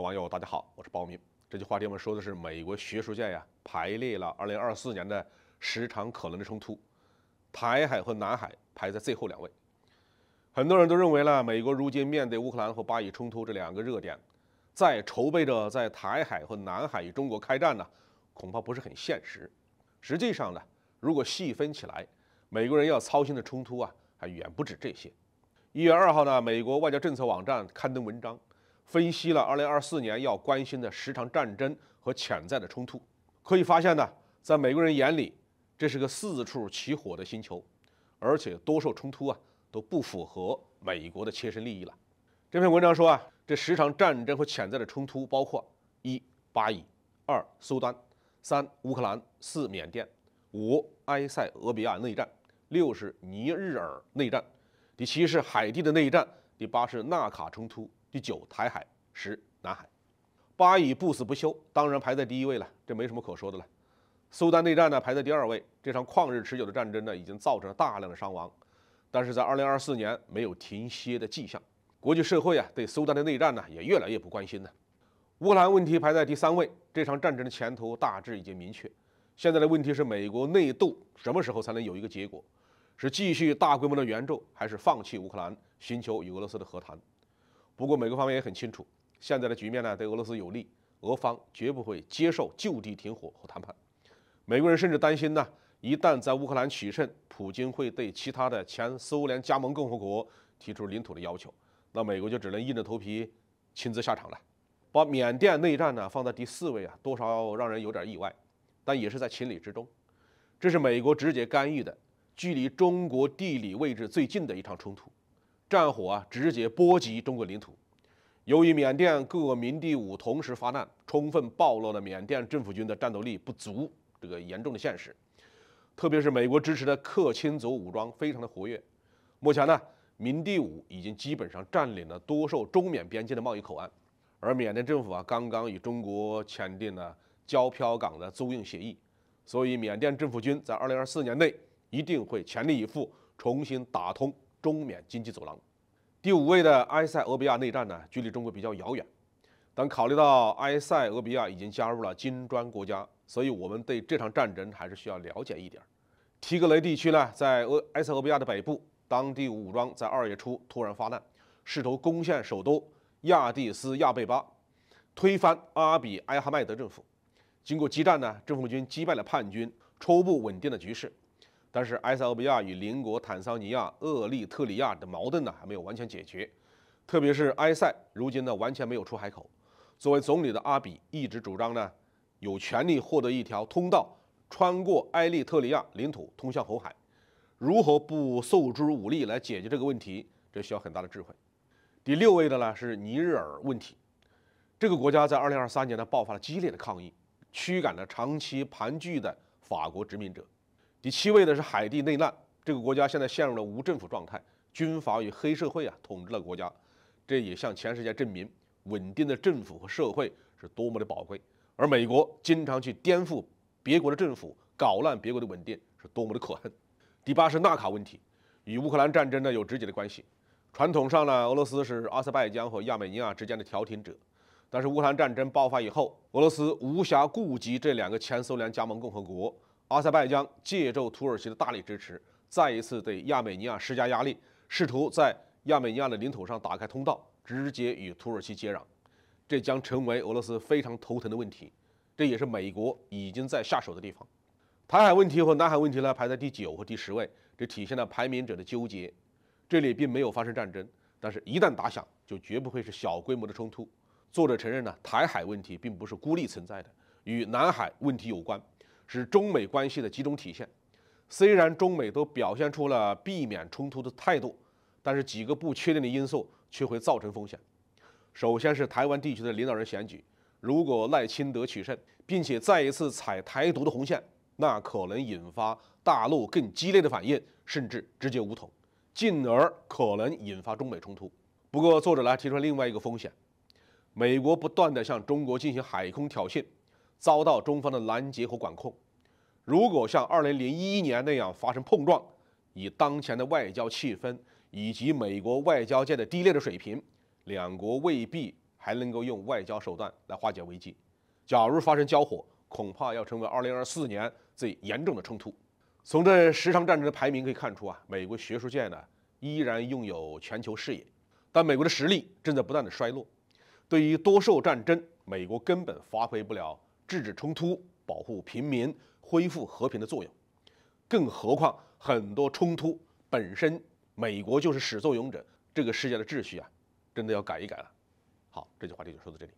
网友大家好，我是包明。这句话题我们说的是美国学术界呀排列了2024年的十场可能的冲突，台海和南海排在最后两位。很多人都认为呢，美国如今面对乌克兰和巴以冲突这两个热点，在筹备着在台海和南海与中国开战呢，恐怕不是很现实。实际上呢，如果细分起来，美国人要操心的冲突啊，还远不止这些。一月二号呢，美国外交政策网站刊登文章。分析了二零二四年要关心的十场战争和潜在的冲突，可以发现呢，在美国人眼里，这是个四处起火的星球，而且多数冲突啊都不符合美国的切身利益了。这篇文章说啊，这十场战争和潜在的冲突包括一巴以、二苏丹、三乌克兰、四缅甸、五埃塞俄比亚内战、六是尼日尔内战、第七是海地的内战、第八是纳卡冲突。第九，台海；十，南海。巴以不死不休，当然排在第一位了，这没什么可说的了。苏丹内战呢，排在第二位。这场旷日持久的战争呢，已经造成了大量的伤亡，但是在二零二四年没有停歇的迹象。国际社会啊，对苏丹的内战呢，也越来越不关心了。乌克兰问题排在第三位。这场战争的前途大致已经明确。现在的问题是，美国内斗什么时候才能有一个结果？是继续大规模的援助，还是放弃乌克兰，寻求与俄罗斯的和谈？不过，美国方面也很清楚，现在的局面呢对俄罗斯有利，俄方绝不会接受就地停火和谈判。美国人甚至担心呢，一旦在乌克兰取胜，普京会对其他的前苏联加盟共和国提出领土的要求，那美国就只能硬着头皮亲自下场了。把缅甸内战呢放在第四位啊，多少让人有点意外，但也是在情理之中。这是美国直接干预的，距离中国地理位置最近的一场冲突。战火啊，直接波及中国领土。由于缅甸各民地武同时发难，充分暴露了缅甸政府军的战斗力不足这个严重的现实。特别是美国支持的克钦族武装非常的活跃。目前呢，民地武已经基本上占领了多受中缅边境的贸易口岸。而缅甸政府啊，刚刚与中国签订了交漂港的租用协议，所以缅甸政府军在二零二四年内一定会全力以赴重新打通。中缅经济走廊，第五位的埃塞俄比亚内战呢，距离中国比较遥远，但考虑到埃塞俄比亚已经加入了金砖国家，所以我们对这场战争还是需要了解一点。提格雷地区呢，在埃埃塞俄比亚的北部，当地武装在二月初突然发难，试图攻陷首都亚的斯亚贝巴，推翻阿比埃哈迈德政府。经过激战呢，政府军击败了叛军，初步稳定了局势。但是埃塞俄比亚与邻国坦桑尼亚、厄立特里亚的矛盾呢，还没有完全解决。特别是埃塞如今呢，完全没有出海口。作为总理的阿比一直主张呢，有权利获得一条通道，穿过埃立特里亚领土，通向红海。如何不受之武力来解决这个问题，这需要很大的智慧。第六位的呢是尼日尔问题。这个国家在2023年呢，爆发了激烈的抗议，驱赶了长期盘踞的法国殖民者。第七位呢是海地内乱，这个国家现在陷入了无政府状态，军阀与黑社会啊统治了国家，这也向全世界证明稳定的政府和社会是多么的宝贵。而美国经常去颠覆别国的政府，搞乱别国的稳定，是多么的可恨。第八是纳卡问题，与乌克兰战争呢有直接的关系。传统上呢，俄罗斯是阿塞拜疆和亚美尼亚之间的调停者，但是乌克兰战争爆发以后，俄罗斯无暇顾及这两个前苏联加盟共和国。阿塞拜疆借助土耳其的大力支持，再一次对亚美尼亚施加压力，试图在亚美尼亚的领土上打开通道，直接与土耳其接壤。这将成为俄罗斯非常头疼的问题，这也是美国已经在下手的地方。台海问题和南海问题呢，排在第九和第十位，这体现了排名者的纠结。这里并没有发生战争，但是一旦打响，就绝不会是小规模的冲突。作者承认呢，台海问题并不是孤立存在的，与南海问题有关。是中美关系的集中体现。虽然中美都表现出了避免冲突的态度，但是几个不确定的因素却会造成风险。首先是台湾地区的领导人选举，如果赖清德取胜，并且再一次踩台独的红线，那可能引发大陆更激烈的反应，甚至直接武统，进而可能引发中美冲突。不过，作者呢提出另外一个风险：美国不断的向中国进行海空挑衅。遭到中方的拦截和管控。如果像二零零一年那样发生碰撞，以当前的外交气氛以及美国外交界的低劣的水平，两国未必还能够用外交手段来化解危机。假如发生交火，恐怕要成为二零二四年最严重的冲突。从这十场战争的排名可以看出啊，美国学术界呢依然拥有全球视野，但美国的实力正在不断的衰落。对于多数战争，美国根本发挥不了。制止冲突、保护平民、恢复和平的作用，更何况很多冲突本身，美国就是始作俑者。这个世界的秩序啊，真的要改一改了。好，这句话就说到这里。